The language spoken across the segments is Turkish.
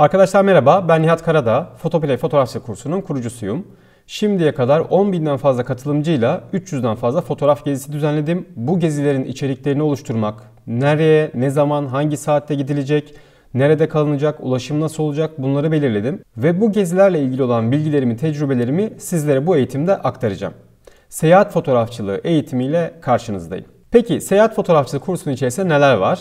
Arkadaşlar merhaba, ben Nihat Karadağ, Fotoplay Fotoğrafçı kursunun kurucusuyum. Şimdiye kadar 10.000'den fazla katılımcıyla 300'den fazla fotoğraf gezisi düzenledim. Bu gezilerin içeriklerini oluşturmak, nereye, ne zaman, hangi saatte gidilecek, nerede kalınacak, ulaşım nasıl olacak bunları belirledim. Ve bu gezilerle ilgili olan bilgilerimi, tecrübelerimi sizlere bu eğitimde aktaracağım. Seyahat fotoğrafçılığı eğitimiyle karşınızdayım. Peki seyahat fotoğrafçılığı kursunun içerisinde neler var?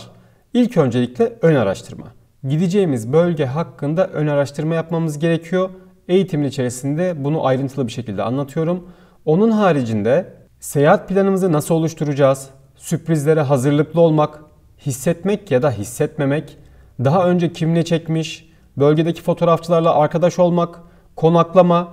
İlk öncelikle ön araştırma. Gideceğimiz bölge hakkında ön araştırma yapmamız gerekiyor. Eğitimin içerisinde bunu ayrıntılı bir şekilde anlatıyorum. Onun haricinde seyahat planımızı nasıl oluşturacağız? Sürprizlere hazırlıklı olmak, hissetmek ya da hissetmemek, daha önce kim ne çekmiş, bölgedeki fotoğrafçılarla arkadaş olmak, konaklama,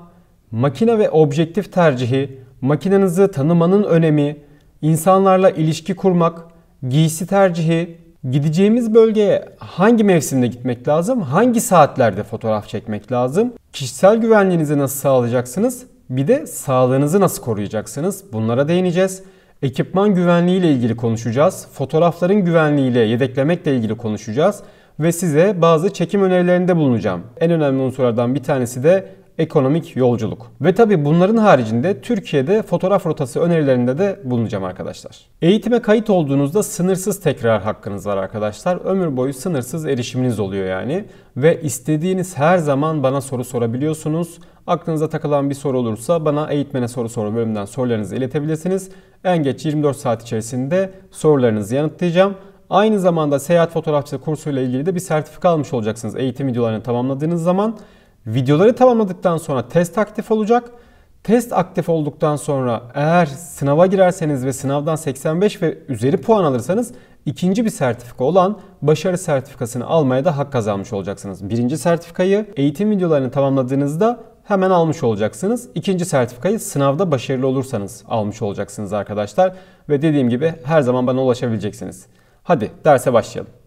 makine ve objektif tercihi, makinenizi tanımanın önemi, insanlarla ilişki kurmak, giysi tercihi, Gideceğimiz bölgeye hangi mevsimde gitmek lazım? Hangi saatlerde fotoğraf çekmek lazım? Kişisel güvenliğinizi nasıl sağlayacaksınız? Bir de sağlığınızı nasıl koruyacaksınız? Bunlara değineceğiz. Ekipman güvenliği ile ilgili konuşacağız. Fotoğrafların güvenliği ile yedeklemekle ilgili konuşacağız ve size bazı çekim önerilerinde bulunacağım. En önemli unsurlardan bir tanesi de ekonomik yolculuk. Ve tabi bunların haricinde Türkiye'de fotoğraf rotası önerilerinde de bulunacağım arkadaşlar. Eğitime kayıt olduğunuzda sınırsız tekrar hakkınız var arkadaşlar. Ömür boyu sınırsız erişiminiz oluyor yani. Ve istediğiniz her zaman bana soru sorabiliyorsunuz. Aklınıza takılan bir soru olursa bana eğitmene soru soru bölümünden sorularınızı iletebilirsiniz. En geç 24 saat içerisinde sorularınızı yanıtlayacağım. Aynı zamanda seyahat fotoğrafçısı kursuyla ilgili de bir sertifika almış olacaksınız eğitim videolarını tamamladığınız zaman. Videoları tamamladıktan sonra test aktif olacak. Test aktif olduktan sonra eğer sınava girerseniz ve sınavdan 85 ve üzeri puan alırsanız ikinci bir sertifika olan başarı sertifikasını almaya da hak kazanmış olacaksınız. Birinci sertifikayı eğitim videolarını tamamladığınızda hemen almış olacaksınız. İkinci sertifikayı sınavda başarılı olursanız almış olacaksınız arkadaşlar. Ve dediğim gibi her zaman bana ulaşabileceksiniz. Hadi derse başlayalım.